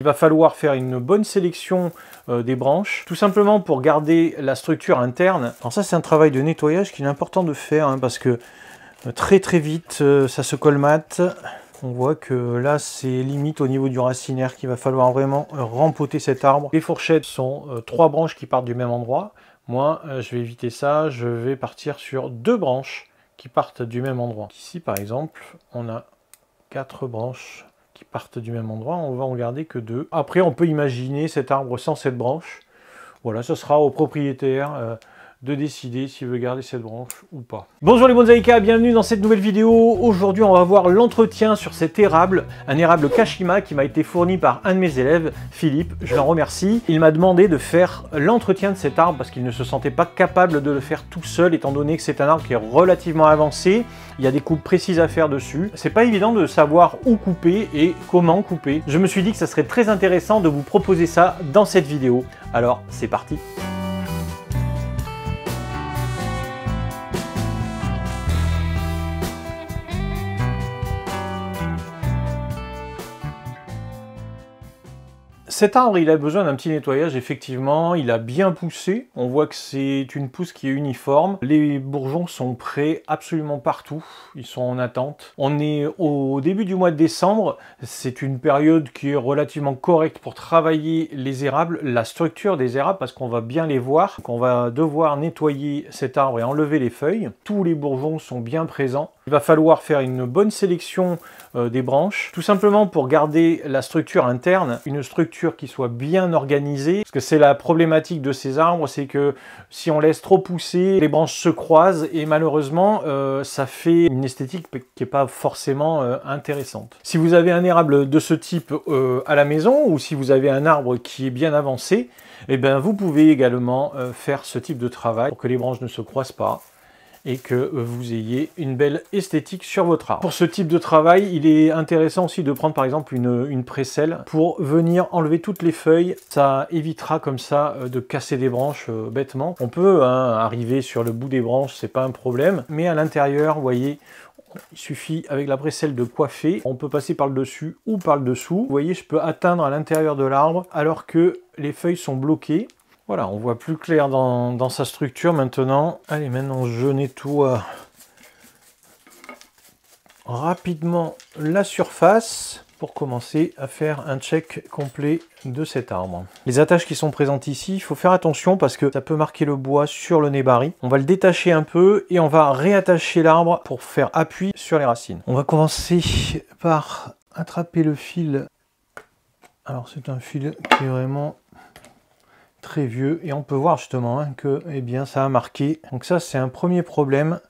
Il va falloir faire une bonne sélection euh, des branches, tout simplement pour garder la structure interne. Alors ça, c'est un travail de nettoyage qu'il est important de faire, hein, parce que euh, très très vite, euh, ça se colmate. On voit que là, c'est limite au niveau du racinaire qu'il va falloir vraiment rempoter cet arbre. Les fourchettes sont trois branches qui partent du même endroit. Moi, je vais éviter ça, je vais partir sur deux branches qui partent du même endroit. Ici, par exemple, on a quatre branches partent du même endroit, on va en garder que deux. Après, on peut imaginer cet arbre sans cette branche. Voilà, ce sera au propriétaire euh, de décider s'il veut garder cette branche ou pas. Bonjour les bonsaïkas, bienvenue dans cette nouvelle vidéo. Aujourd'hui, on va voir l'entretien sur cet érable, un érable Kashima qui m'a été fourni par un de mes élèves, Philippe. Je l'en remercie. Il m'a demandé de faire l'entretien de cet arbre parce qu'il ne se sentait pas capable de le faire tout seul étant donné que c'est un arbre qui est relativement avancé. Il y a des coupes précises à faire dessus. C'est pas évident de savoir où couper et comment couper. Je me suis dit que ça serait très intéressant de vous proposer ça dans cette vidéo. Alors, c'est parti. Cet arbre, il a besoin d'un petit nettoyage, effectivement. Il a bien poussé. On voit que c'est une pousse qui est uniforme. Les bourgeons sont prêts absolument partout. Ils sont en attente. On est au début du mois de décembre. C'est une période qui est relativement correcte pour travailler les érables, la structure des érables, parce qu'on va bien les voir. qu'on va devoir nettoyer cet arbre et enlever les feuilles. Tous les bourgeons sont bien présents. Il va falloir faire une bonne sélection euh, des branches, tout simplement pour garder la structure interne, une structure qu'il soit bien organisé Parce que c'est la problématique de ces arbres, c'est que si on laisse trop pousser, les branches se croisent et malheureusement, euh, ça fait une esthétique qui n'est pas forcément euh, intéressante. Si vous avez un érable de ce type euh, à la maison ou si vous avez un arbre qui est bien avancé, eh bien, vous pouvez également faire ce type de travail pour que les branches ne se croisent pas et que vous ayez une belle esthétique sur votre arbre. Pour ce type de travail, il est intéressant aussi de prendre par exemple une, presselle pour venir enlever toutes les feuilles. Ça évitera comme ça euh, de casser des branches euh, bêtement. On peut hein, arriver sur le bout des branches, c'est pas un problème, mais à l'intérieur, vous voyez, il suffit avec la presselle de coiffer. On peut passer par le dessus ou par le dessous. Vous voyez, je peux atteindre à l'intérieur de l'arbre alors que les feuilles sont bloquées. Voilà, on voit plus clair dans, sa structure maintenant. Allez, maintenant je nettoie rapidement la surface pour commencer à faire un check complet de cet arbre. Les attaches qui sont présentes ici, il faut faire attention parce que ça peut marquer le bois sur le nébari. On va le détacher un peu et on va réattacher l'arbre pour faire appui sur les racines. On va commencer par attraper le fil. Alors c'est un fil qui est vraiment vieux et on peut voir justement hein, que eh bien, ça a marqué. Donc ça c'est un premier problème.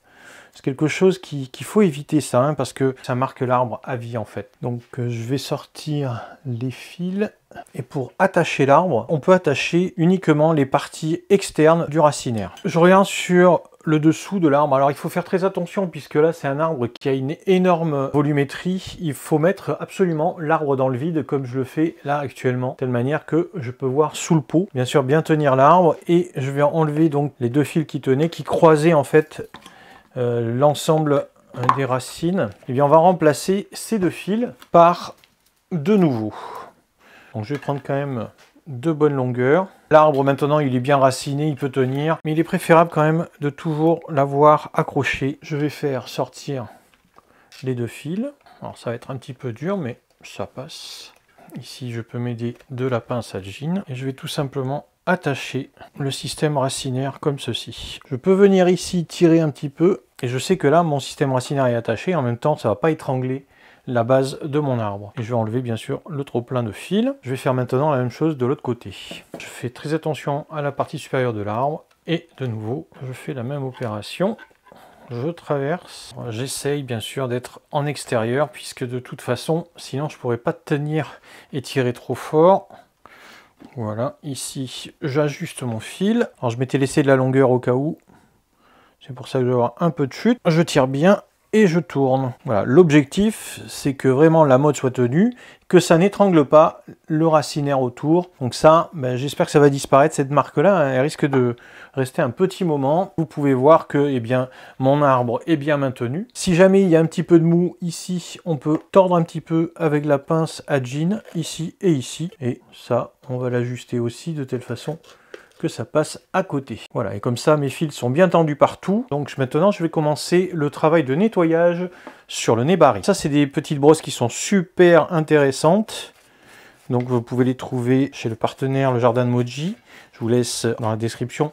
C'est quelque chose qu'il faut éviter ça hein, parce que ça marque l'arbre à vie en fait. Donc euh, je vais sortir les fils et pour attacher l'arbre, on peut attacher uniquement les parties externes du racinaire. Je regarde sur le dessous de l'arbre. Alors il faut faire très attention puisque là c'est un arbre qui a une énorme volumétrie. Il faut mettre absolument l'arbre dans le vide comme je le fais là actuellement. De telle manière que je peux voir sous le pot. Bien sûr bien tenir l'arbre et je vais enlever donc les deux fils qui tenaient, qui croisaient en fait euh, l'ensemble euh, des racines. Et eh bien on va remplacer ces deux fils par de nouveaux. Donc je vais prendre quand même de bonne longueur. L'arbre maintenant il est bien raciné, il peut tenir, mais il est préférable quand même de toujours l'avoir accroché. Je vais faire sortir les deux fils. Alors ça va être un petit peu dur mais ça passe. Ici je peux m'aider de la pince à jean et je vais tout simplement attacher le système racinaire comme ceci. Je peux venir ici tirer un petit peu et je sais que là mon système racinaire est attaché en même temps ça va pas étrangler la base de mon arbre. Et je vais enlever bien sûr le trop plein de fil. Je vais faire maintenant la même chose de l'autre côté. Je fais très attention à la partie supérieure de l'arbre. Et de nouveau, je fais la même opération je traverse. J'essaye bien sûr d'être en extérieur puisque de toute façon, sinon je pourrais pas tenir et tirer trop fort. Voilà, ici j'ajuste mon fil. Alors je m'étais laissé de la longueur au cas où. C'est pour ça que je avoir un peu de chute. Je tire bien et je tourne. Voilà, l'objectif, c'est que vraiment la mode soit tenue, que ça n'étrangle pas le racinaire autour. Donc ça, ben, j'espère que ça va disparaître, cette marque-là, hein. elle risque de rester un petit moment. Vous pouvez voir que eh bien, mon arbre est bien maintenu. Si jamais il y a un petit peu de mou ici, on peut tordre un petit peu avec la pince à jean, ici et ici. Et ça, on va l'ajuster aussi de telle façon que ça passe à côté. Voilà, et comme ça, mes fils sont bien tendus partout. Donc maintenant, je vais commencer le travail de nettoyage sur le nez barré. Ça, c'est des petites brosses qui sont super intéressantes. Donc vous pouvez les trouver chez le partenaire Le Jardin de Moji. Je vous laisse dans la description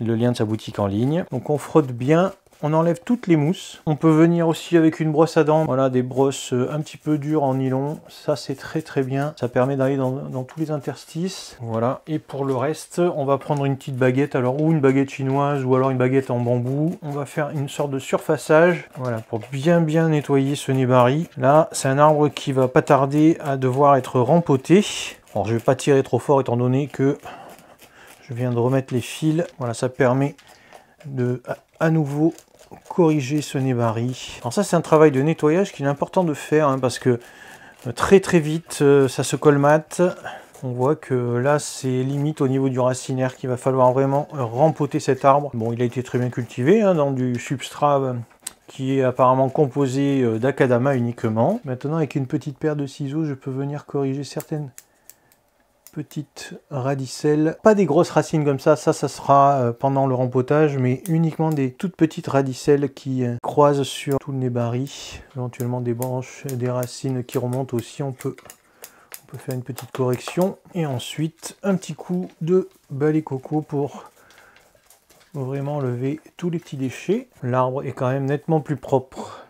le lien de sa boutique en ligne. Donc on frotte bien on enlève toutes les mousses. On peut venir aussi avec une brosse à dents. Voilà, des brosses euh, un petit peu dures en nylon. Ça, c'est très très bien. Ça permet d'aller dans, tous les interstices. Voilà. Et pour le reste, on va prendre une petite baguette. Alors, ou une baguette chinoise, ou alors une baguette en bambou. On va faire une sorte de surfaçage. Voilà, pour bien bien nettoyer ce nébari. Là, c'est un arbre qui va pas tarder à devoir être rempoté. Alors, je vais pas tirer trop fort étant donné que je viens de remettre les fils. Voilà, ça permet de à nouveau corriger ce nez Alors ça c'est un travail de nettoyage qu'il est important de faire hein, parce que euh, très très vite euh, ça se colmate. On voit que là c'est limite au niveau du racinaire qu'il va falloir vraiment euh, rempoter cet arbre. Bon il a été très bien cultivé hein, dans du substrat qui est apparemment composé d'acadama uniquement. Maintenant avec une petite paire de ciseaux je peux venir corriger certaines petites radicelles. Pas des grosses racines comme ça, ça, ça sera euh, pendant le rempotage, mais uniquement des toutes petites radicelles qui euh, croisent sur tout le nébari. Éventuellement des branches, des racines qui remontent aussi, on peut on peut faire une petite correction et ensuite un petit coup de balai coco pour vraiment lever tous les petits déchets l'arbre est quand même nettement plus propre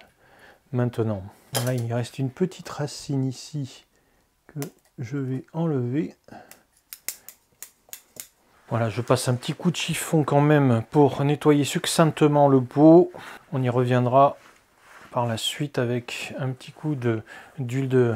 maintenant il reste une petite racine ici je vais enlever. Voilà, je passe un petit coup de chiffon quand même pour nettoyer succinctement le pot. On y reviendra par la suite avec un petit coup d'huile de,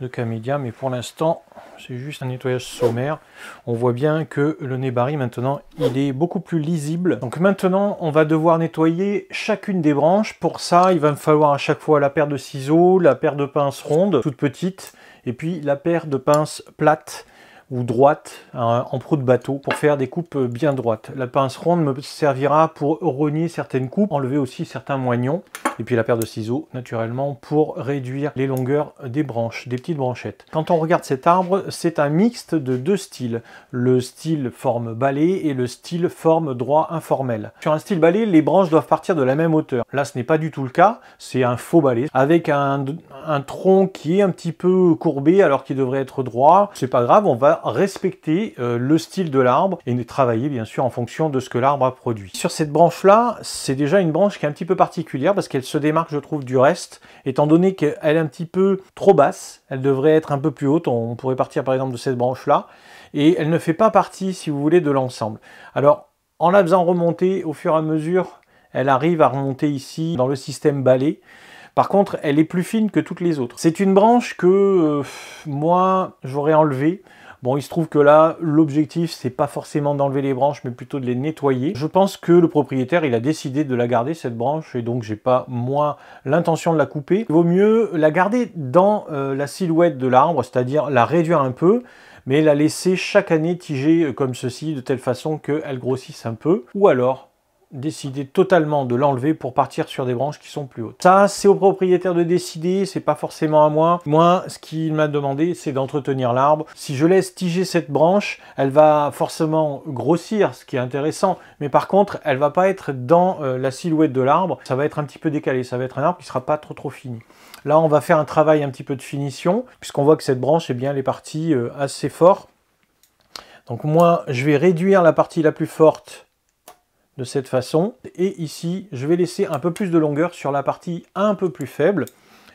de, camélia. Mais pour l'instant, c'est juste un nettoyage sommaire. On voit bien que le nez maintenant, il est beaucoup plus lisible. Donc maintenant, on va devoir nettoyer chacune des branches. Pour ça, il va me falloir à chaque fois la paire de ciseaux, la paire de pinces rondes, toutes petites. Et puis la paire de pinces plates ou droite hein, en proue de bateau pour faire des coupes bien droites. La pince ronde me servira pour rogner certaines coupes, enlever aussi certains moignons et puis la paire de ciseaux naturellement pour réduire les longueurs des branches, des petites branchettes. Quand on regarde cet arbre, c'est un mixte de deux styles, le style forme balai et le style forme droit informel. Sur un style balai, les branches doivent partir de la même hauteur. Là, ce n'est pas du tout le cas, c'est un faux balai avec un, un tronc qui est un petit peu courbé alors qu'il devrait être droit. C'est pas grave, on va respecter euh, le style de l'arbre et travailler bien sûr en fonction de ce que l'arbre a produit. Sur cette branche-là, c'est déjà une branche qui est un petit peu particulière parce qu'elle se démarque, je trouve, du reste, étant donné qu'elle est un petit peu trop basse, elle devrait être un peu plus haute, on pourrait partir par exemple de cette branche-là, et elle ne fait pas partie, si vous voulez, de l'ensemble. Alors, en la faisant remonter au fur et à mesure, elle arrive à remonter ici dans le système balai. Par contre, elle est plus fine que toutes les autres. C'est une branche que euh, moi, j'aurais enlevée. Bon, il se trouve que là, l'objectif, c'est pas forcément d'enlever les branches, mais plutôt de les nettoyer. Je pense que le propriétaire, il a décidé de la garder, cette branche, et donc j'ai pas, moi, l'intention de la couper. Il vaut mieux la garder dans euh, la silhouette de l'arbre, c'est-à-dire la réduire un peu, mais la laisser chaque année tiger euh, comme ceci, de telle façon qu'elle grossisse un peu, ou alors décider totalement de l'enlever pour partir sur des branches qui sont plus hautes. Ça, c'est au propriétaire de décider, c'est pas forcément à moi. Moi, ce qu'il m'a demandé, c'est d'entretenir l'arbre. Si je laisse tiger cette branche, elle va forcément grossir, ce qui est intéressant, mais par contre, elle va pas être dans euh, la silhouette de l'arbre, ça va être un petit peu décalé, ça va être un arbre qui sera pas trop trop fini. Là, on va faire un travail un petit peu de finition, puisqu'on voit que cette branche, eh est bien, les parties euh, assez fort. Donc moi, je vais réduire la partie la plus forte de cette façon. Et ici, je vais laisser un peu plus de longueur sur la partie un peu plus faible,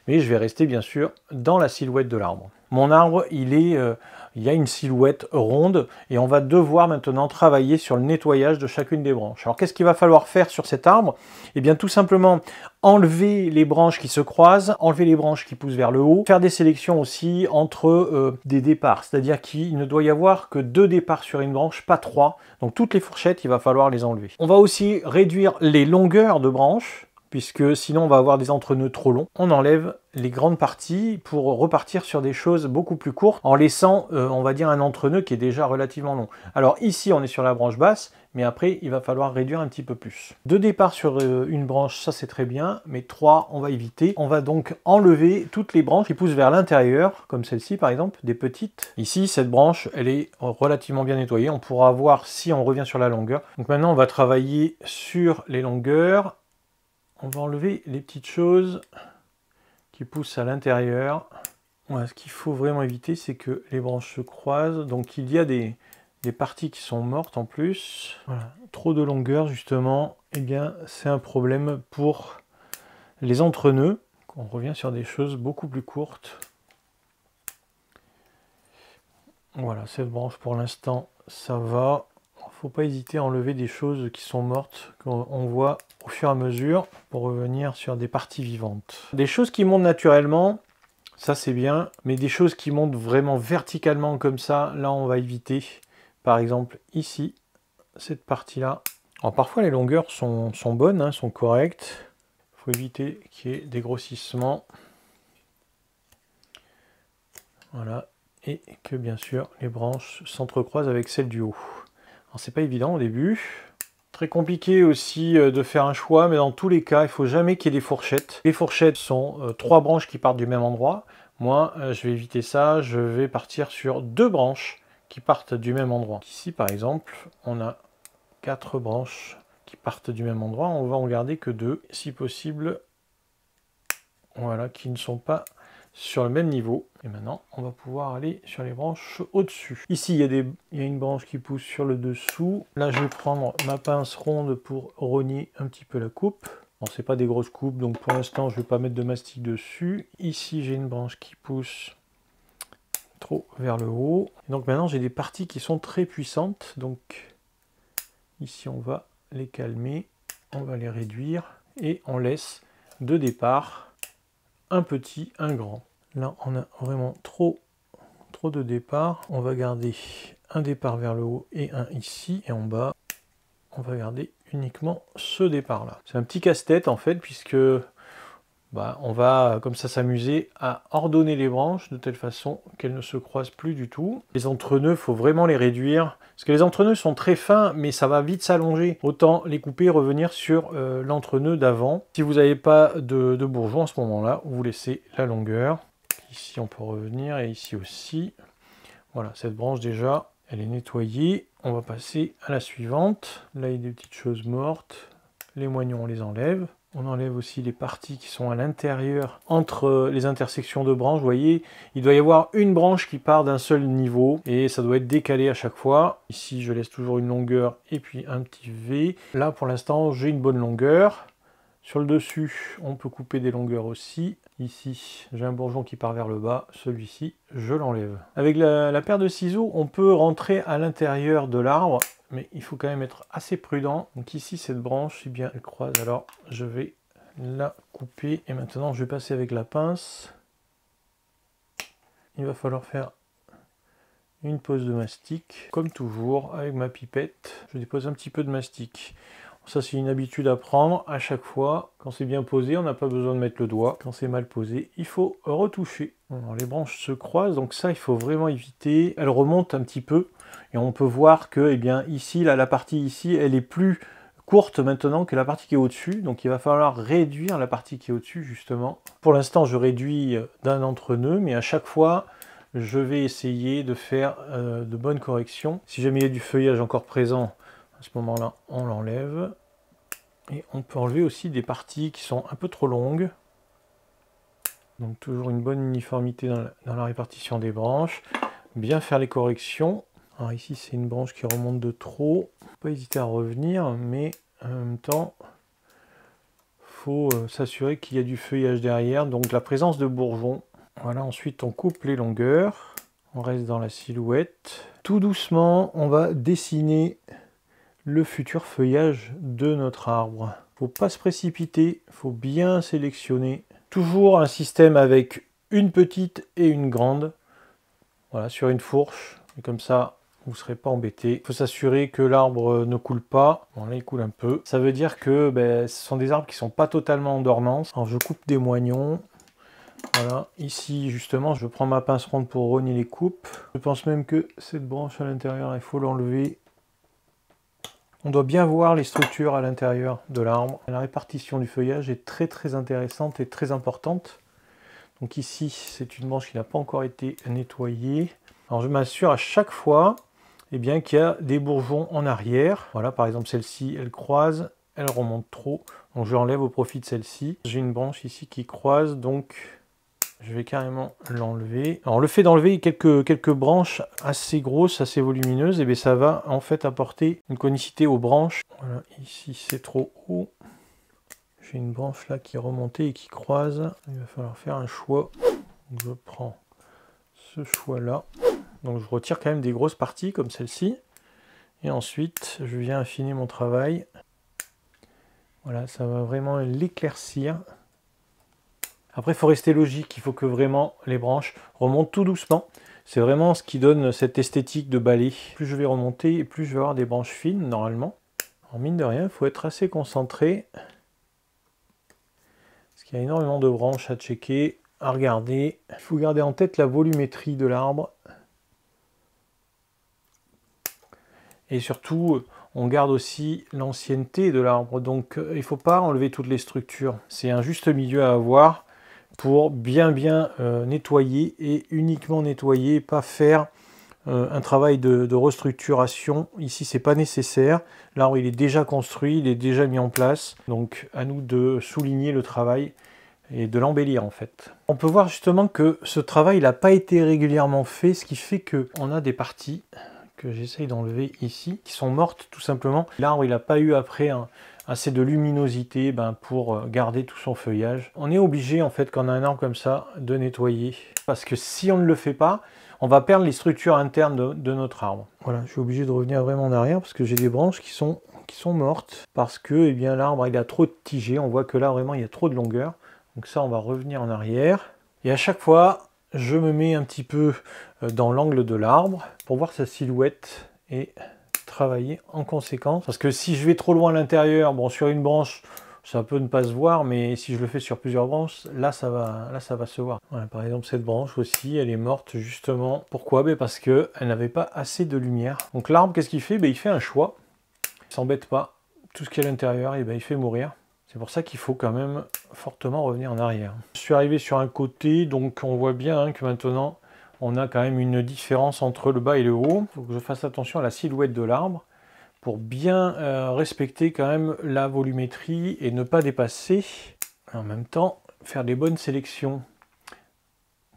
mais je vais rester bien sûr dans la silhouette de l'arbre. Mon arbre, il est euh, il y a une silhouette ronde et on va devoir maintenant travailler sur le nettoyage de chacune des branches. Alors qu'est-ce qu'il va falloir faire sur cet arbre Eh bien tout simplement enlever les branches qui se croisent, enlever les branches qui poussent vers le haut, faire des sélections aussi entre euh, des départs, c'est-à-dire qu'il ne doit y avoir que deux départs sur une branche, pas trois. Donc toutes les fourchettes, il va falloir les enlever. On va aussi réduire les longueurs de branches puisque sinon on va avoir des entre-nœuds trop longs. On enlève les grandes parties pour repartir sur des choses beaucoup plus courtes en laissant, euh, on va dire, un entre-nœud qui est déjà relativement long. Alors ici, on est sur la branche basse, mais après, il va falloir réduire un petit peu plus. Deux départs sur euh, une branche, ça c'est très bien, mais trois, on va éviter. On va donc enlever toutes les branches qui poussent vers l'intérieur, comme celle-ci par exemple, des petites. Ici, cette branche, elle est relativement bien nettoyée. On pourra voir si on revient sur la longueur. Donc maintenant, on va travailler sur les longueurs on va enlever les petites choses qui poussent à l'intérieur. ce qu'il faut vraiment éviter, c'est que les branches se croisent. Donc il y a des, parties qui sont mortes en plus. Trop de longueur, justement, eh bien, c'est un problème pour les entre-nœuds. On revient sur des choses beaucoup plus courtes. Voilà, cette branche pour l'instant, ça va faut pas hésiter à enlever des choses qui sont mortes, qu'on voit au fur et à mesure, pour revenir sur des parties vivantes. Des choses qui montent naturellement, ça c'est bien, mais des choses qui montent vraiment verticalement comme ça, là on va éviter. Par exemple ici, cette partie-là. Alors parfois les longueurs sont, bonnes, hein, sont correctes. faut éviter qu'il y ait des grossissements. Voilà, et que bien sûr les branches s'entrecroisent avec celles du haut c'est pas évident au début. Très compliqué aussi euh, de faire un choix, mais dans tous les cas, il faut jamais qu'il y ait des fourchettes. Les fourchettes sont euh, trois branches qui partent du même endroit. Moi, euh, je vais éviter ça, je vais partir sur deux branches qui partent du même endroit. Ici, par exemple, on a quatre branches qui partent du même endroit. On va en garder que deux, si possible, voilà, qui ne sont pas sur le même niveau. Et maintenant, on va pouvoir aller sur les branches au-dessus. Ici, il y, a une branche qui pousse sur le dessous. Là, je vais prendre ma pince ronde pour rogner un petit peu la coupe. Bon, sait pas des grosses coupes, donc pour l'instant, je ne vais pas mettre de mastic dessus. Ici, j'ai une branche qui pousse trop vers le haut. donc maintenant, j'ai des parties qui sont très puissantes. Donc ici, on va les calmer, on va les réduire et on laisse de départ un petit, un grand. Là, on a vraiment trop, trop de départs. On va garder un départ vers le haut et un ici. Et en bas, on va garder uniquement ce départ-là. C'est un petit casse-tête, en fait, puisque bah, on va euh, comme ça s'amuser à ordonner les branches de telle façon qu'elles ne se croisent plus du tout. Les entre-nœuds, faut vraiment les réduire parce que les entre-nœuds sont très fins mais ça va vite s'allonger. Autant les couper et revenir sur euh, l'entre-nœud d'avant. Si vous n'avez pas de, de bourgeon ce moment-là, vous laissez la longueur. Ici on peut revenir et ici aussi. Voilà, cette branche déjà, elle est nettoyée. On va passer à la suivante. Là, il y a des petites choses mortes. Les moignons, on les enlève. On enlève aussi les parties qui sont à l'intérieur, entre les intersections de branches. Vous voyez, il doit y avoir une branche qui part d'un seul niveau et ça doit être décalé à chaque fois. Ici, je laisse toujours une longueur et puis un petit V. Là, pour l'instant, j'ai une bonne longueur. Sur le dessus, on peut couper des longueurs aussi. Ici, j'ai un bourgeon qui part vers le bas. Celui-ci, je l'enlève. Avec la, paire de ciseaux, on peut rentrer à l'intérieur de l'arbre, mais il faut quand même être assez prudent. Donc ici, cette branche, si eh bien elle croise, alors je vais la couper. Et maintenant, je vais passer avec la pince. Il va falloir faire une pose de mastic. Comme toujours, avec ma pipette, je dépose un petit peu de mastic. Ça, c'est une habitude à prendre à chaque fois. Quand c'est bien posé, on n'a pas besoin de mettre le doigt. Quand c'est mal posé, il faut retoucher. les branches se croisent, donc ça, il faut vraiment éviter. Elles remonte un petit peu. Et on peut voir que, eh bien, ici, là, la partie ici, elle est plus courte maintenant que la partie qui est au-dessus. Donc il va falloir réduire la partie qui est au-dessus justement. Pour l'instant je réduis d'un entre-nœud mais à chaque fois je vais essayer de faire euh, de bonnes corrections. Si jamais il y a du feuillage encore présent, moment-là, on l'enlève. Et on peut enlever aussi des parties qui sont un peu trop longues. Donc toujours une bonne uniformité dans la, répartition des branches. Bien faire les corrections. Alors ici, c'est une branche qui remonte de trop. Pas hésiter à revenir, mais en même temps, faut euh, s'assurer qu'il y a du feuillage derrière, donc la présence de bourgeons. Voilà, ensuite on coupe les longueurs, on reste dans la silhouette. Tout doucement, on va dessiner le futur feuillage de notre arbre. Faut pas se précipiter, faut bien sélectionner. Toujours un système avec une petite et une grande. Voilà, sur une fourche. comme ça, vous ne serez pas embêté. Il faut s'assurer que l'arbre ne coule pas. Bon, là, il coule un peu. Ça veut dire que ben, ce sont des arbres qui sont pas totalement en dormance. Alors, je coupe des moignons. Voilà, ici justement, je prends ma pince ronde pour rogner les coupes. Je pense même que cette branche à l'intérieur, il faut l'enlever on doit bien voir les structures à l'intérieur de l'arbre. La répartition du feuillage est très très intéressante et très importante. Donc ici, c'est une branche qui n'a pas encore été nettoyée. Alors je m'assure à chaque fois eh bien qu'il y a des bourgeons en arrière. Voilà, par exemple celle-ci, elle croise, elle remonte trop. Donc je l'enlève au profit de celle-ci. J'ai une branche ici qui croise, donc je vais carrément l'enlever. Alors le fait d'enlever quelques, quelques branches assez grosses, assez volumineuses, et eh bien ça va en fait apporter une conicité aux branches. Voilà, ici c'est trop haut. J'ai une branche là qui est remontée et qui croise. Il va falloir faire un choix. je prends ce choix là. Donc je retire quand même des grosses parties comme celle-ci. Et ensuite, je viens affiner mon travail. Voilà, ça va vraiment l'éclaircir. Après, il faut rester logique, il faut que vraiment les branches remontent tout doucement. C'est vraiment ce qui donne cette esthétique de balai. Plus je vais remonter, plus je vais avoir des branches fines, normalement. En mine de rien, il faut être assez concentré. Parce qu'il y a énormément de branches à checker, à regarder. Il faut garder en tête la volumétrie de l'arbre. Et surtout, on garde aussi l'ancienneté de l'arbre. Donc, euh, il ne faut pas enlever toutes les structures. C'est un juste milieu à avoir pour bien bien euh, nettoyer et uniquement nettoyer, pas faire euh, un travail de, restructuration. Ici, c'est pas nécessaire. L'arbre, il est déjà construit, il est déjà mis en place. Donc, à nous de souligner le travail et de l'embellir en fait. On peut voir justement que ce travail n'a pas été régulièrement fait, ce qui fait que on a des parties que j'essaye d'enlever ici, qui sont mortes tout simplement. L'arbre, il n'a pas eu après un, assez de luminosité ben, pour euh, garder tout son feuillage. On est obligé en fait quand on a un arbre comme ça de nettoyer parce que si on ne le fait pas, on va perdre les structures internes de, notre arbre. Voilà, je suis obligé de revenir vraiment en arrière parce que j'ai des branches qui sont, qui sont mortes parce que eh bien l'arbre il a trop de tiges. on voit que là vraiment il y a trop de longueur. Donc ça on va revenir en arrière et à chaque fois je me mets un petit peu euh, dans l'angle de l'arbre pour voir sa silhouette et travailler en conséquence. Parce que si je vais trop loin à l'intérieur, bon, sur une branche, ça peut ne pas se voir, mais si je le fais sur plusieurs branches, là ça va, là, ça va se voir. par exemple, cette branche aussi, elle est morte justement. Pourquoi ben, Parce qu'elle n'avait pas assez de lumière. Donc l'arbre, qu'est-ce qu'il fait ben, Il fait un choix. Il s'embête pas. Tout ce qui est à l'intérieur, eh ben, il fait mourir. C'est pour ça qu'il faut quand même fortement revenir en arrière. Je suis arrivé sur un côté, donc on voit bien hein, que maintenant, on a quand même une différence entre le bas et le haut. Il faut que je fasse attention à la silhouette de l'arbre pour bien euh, respecter quand même la volumétrie et ne pas dépasser. En même temps, faire des bonnes sélections.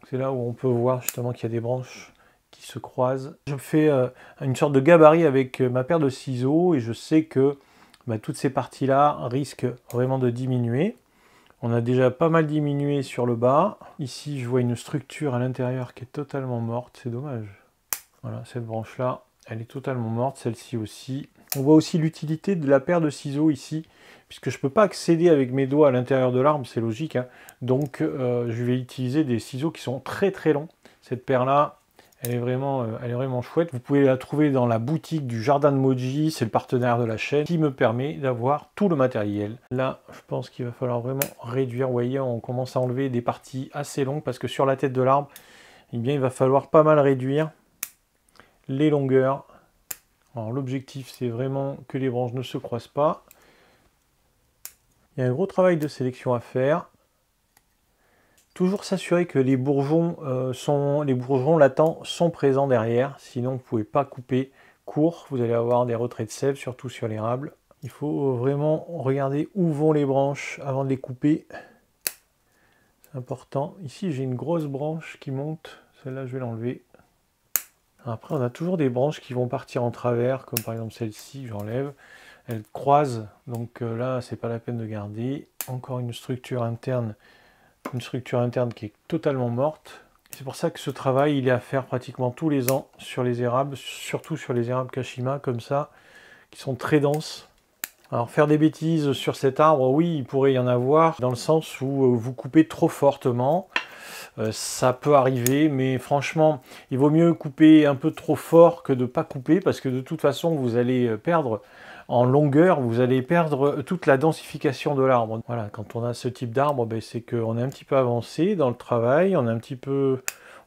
C'est là où on peut voir justement qu'il y a des branches qui se croisent. Je fais euh, une sorte de gabarit avec euh, ma paire de ciseaux et je sais que bah, toutes ces parties-là risquent vraiment de diminuer. On a déjà pas mal diminué sur le bas. Ici, je vois une structure à l'intérieur qui est totalement morte. C'est dommage. Voilà, cette branche-là, elle est totalement morte. Celle-ci aussi. On voit aussi l'utilité de la paire de ciseaux ici, puisque je ne peux pas accéder avec mes doigts à l'intérieur de l'arbre, c'est logique. Hein. Donc, euh, je vais utiliser des ciseaux qui sont très très longs. Cette paire-là, elle est, vraiment, euh, elle est vraiment chouette. Vous pouvez la trouver dans la boutique du Jardin de Moji, c'est le partenaire de la chaîne, qui me permet d'avoir tout le matériel. Là, je pense qu'il va falloir vraiment réduire. Vous voyez, on commence à enlever des parties assez longues parce que sur la tête de l'arbre, eh bien, il va falloir pas mal réduire les longueurs. Alors l'objectif, c'est vraiment que les branches ne se croisent pas. Il y a un gros travail de sélection à faire. Toujours s'assurer que les bourgeons, euh, sont, les bourgeons latents sont présents derrière, sinon vous pouvez pas couper court, vous allez avoir des retraits de sève, surtout sur l'érable. Il faut vraiment regarder où vont les branches avant de les couper. C'est important. Ici j'ai une grosse branche qui monte, celle-là je vais l'enlever. Après on a toujours des branches qui vont partir en travers, comme par exemple celle-ci, j'enlève. Elle croise, donc euh, là c'est pas la peine de garder. Encore une structure interne une structure interne qui est totalement morte. C'est pour ça que ce travail, il est à faire pratiquement tous les ans sur les érables, surtout sur les érables Kashima, comme ça, qui sont très denses. Alors faire des bêtises sur cet arbre, oui, il pourrait y en avoir, dans le sens où euh, vous coupez trop fortement. Euh, ça peut arriver, mais franchement, il vaut mieux couper un peu trop fort que de ne pas couper, parce que de toute façon, vous allez euh, perdre en longueur, vous allez perdre toute la densification de l'arbre. Voilà, quand on a ce type d'arbre, ben, c'est qu'on est un petit peu avancé dans le travail, on est un petit peu...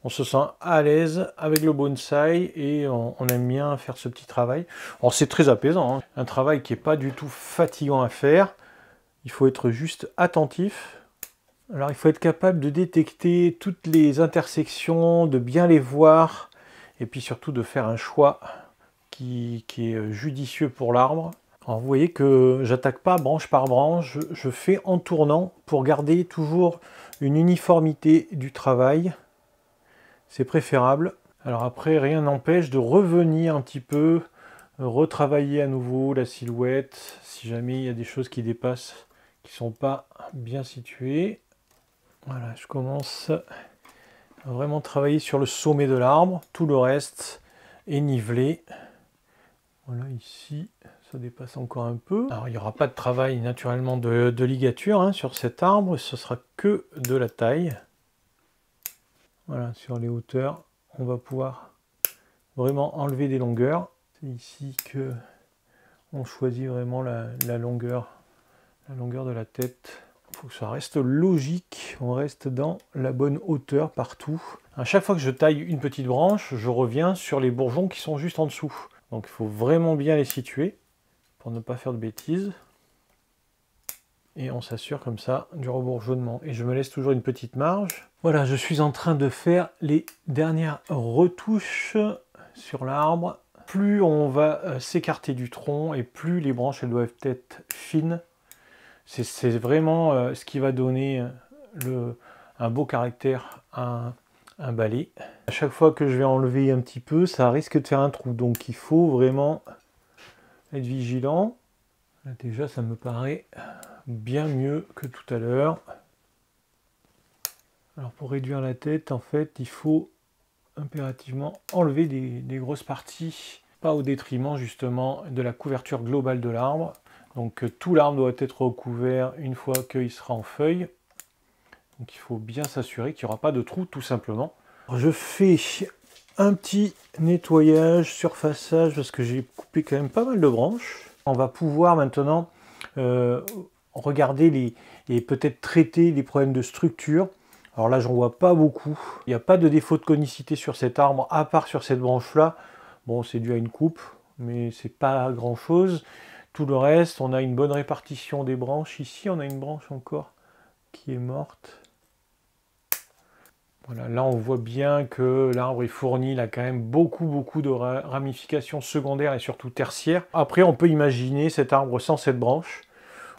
On se sent à l'aise avec le bonsai et on, aime bien faire ce petit travail. Alors c'est très apaisant, hein. un travail qui n'est pas du tout fatigant à faire. Il faut être juste attentif alors il faut être capable de détecter toutes les intersections, de bien les voir, et puis surtout de faire un choix qui, est judicieux pour l'arbre. Alors vous voyez que j'attaque pas branche par branche, je, fais en tournant pour garder toujours une uniformité du travail. C'est préférable. Alors après, rien n'empêche de revenir un petit peu, retravailler à nouveau la silhouette, si jamais il y a des choses qui dépassent, qui ne sont pas bien situées. Voilà, je commence à vraiment travailler sur le sommet de l'arbre. Tout le reste est nivelé. Voilà, ici, ça dépasse encore un peu. Alors, il n'y aura pas de travail naturellement de, ligature hein, sur cet arbre, ce sera que de la taille. Voilà, sur les hauteurs, on va pouvoir vraiment enlever des longueurs. C'est ici que on choisit vraiment la, longueur, la longueur de la tête. Il faut que ça reste logique, on reste dans la bonne hauteur partout. À chaque fois que je taille une petite branche, je reviens sur les bourgeons qui sont juste en dessous. Donc il faut vraiment bien les situer pour ne pas faire de bêtises. Et on s'assure comme ça du rebourgeonnement. Et je me laisse toujours une petite marge. Voilà, je suis en train de faire les dernières retouches sur l'arbre. Plus on va euh, s'écarter du tronc et plus les branches doivent être fines. C'est vraiment euh, ce qui va donner euh, le, un beau caractère à un, un balai. À chaque fois que je vais enlever un petit peu, ça risque de faire un trou. Donc il faut vraiment être vigilant. déjà, ça me paraît bien mieux que tout à l'heure. Alors pour réduire la tête, en fait, il faut impérativement enlever des, des grosses parties, pas au détriment justement de la couverture globale de l'arbre. Donc tout l'arbre doit être recouvert une fois qu'il sera en feuille. Donc il faut bien s'assurer qu'il n'y aura pas de trou tout simplement. Je fais un petit nettoyage, surfaçage, parce que j'ai coupé quand même pas mal de branches. On va pouvoir maintenant euh, regarder et peut-être traiter les problèmes de structure. Alors là, j'en vois pas beaucoup. Il n'y a pas de défaut de conicité sur cet arbre, à part sur cette branche-là. Bon, c'est dû à une coupe, mais c'est pas grand-chose. Tout le reste, on a une bonne répartition des branches. Ici, on a une branche encore qui est morte. Voilà, là on voit bien que l'arbre est fourni, il a quand même beaucoup beaucoup de ramifications secondaires et surtout tertiaires. Après on peut imaginer cet arbre sans cette branche.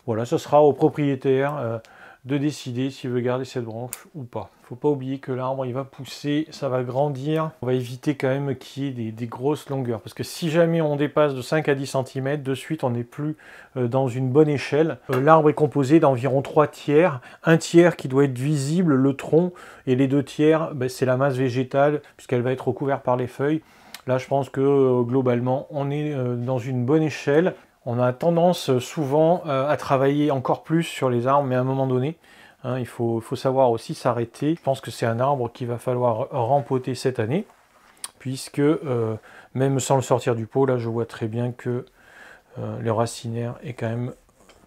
Voilà, ce sera au propriétaire euh, de décider s'il veut garder cette branche ou pas faut pas oublier que l'arbre il va pousser, ça va grandir. On va éviter quand même qu'il y ait des, grosses longueurs parce que si jamais on dépasse de 5 à 10 cm, de suite on n'est plus euh, dans une bonne échelle. Euh, l'arbre est composé d'environ 3 tiers, un tiers qui doit être visible, le tronc, et les deux tiers ben, c'est la masse végétale puisqu'elle va être recouverte par les feuilles. Là, je pense que euh, globalement, on est dans une bonne échelle. On a tendance souvent à travailler encore plus sur les arbres, mais à un moment donné, Hein, il faut, savoir aussi s'arrêter. Je pense que c'est un arbre qu'il va falloir rempoter cette année, puisque euh, même sans le sortir du pot, là je vois très bien que euh, le racinaire est quand même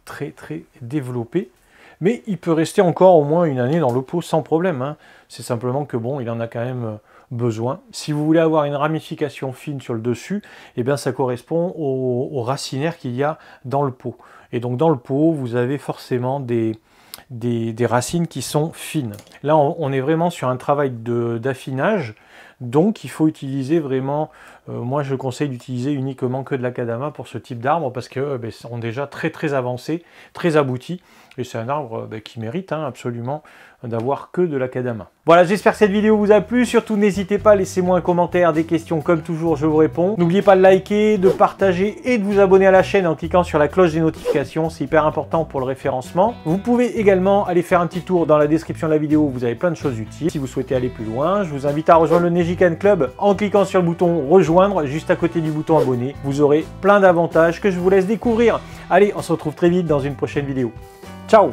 très très développé. Mais il peut rester encore au moins une année dans le pot sans problème. Hein. C'est simplement que bon, il en a quand même euh, besoin. Si vous voulez avoir une ramification fine sur le dessus, eh bien ça correspond au racinaire qu'il y a dans le pot. Et donc dans le pot, vous avez forcément des, des, racines qui sont fines. Là, on, on est vraiment sur un travail d'affinage, donc il faut utiliser vraiment euh, moi, je conseille d'utiliser uniquement que de l'acadama pour ce type d'arbre parce que euh, ben, sont déjà très très avancés, très aboutis. Et c'est un arbre euh, ben, qui mérite hein, absolument d'avoir que de l'acadama. Voilà, j'espère que cette vidéo vous a plu. Surtout, n'hésitez pas, laissez-moi un commentaire, des questions, comme toujours, je vous réponds. N'oubliez pas de liker, de partager et de vous abonner à la chaîne en cliquant sur la cloche des notifications. C'est hyper important pour le référencement. Vous pouvez également aller faire un petit tour dans la description de la vidéo. Vous avez plein de choses utiles. Si vous souhaitez aller plus loin, je vous invite à rejoindre le Nejikan Club en cliquant sur le bouton « Rejoindre » juste à côté du bouton abonné. Vous aurez plein d'avantages que je vous laisse découvrir. Allez, on se retrouve très vite dans une prochaine vidéo. Ciao